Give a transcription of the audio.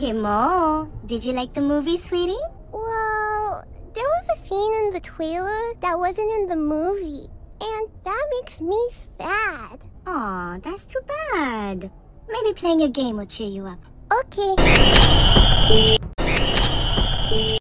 Hey Mo, did you like the movie, sweetie? Well, there was a scene in the trailer that wasn't in the movie, and that makes me sad. Aw, that's too bad. Maybe playing your game will cheer you up. Okay.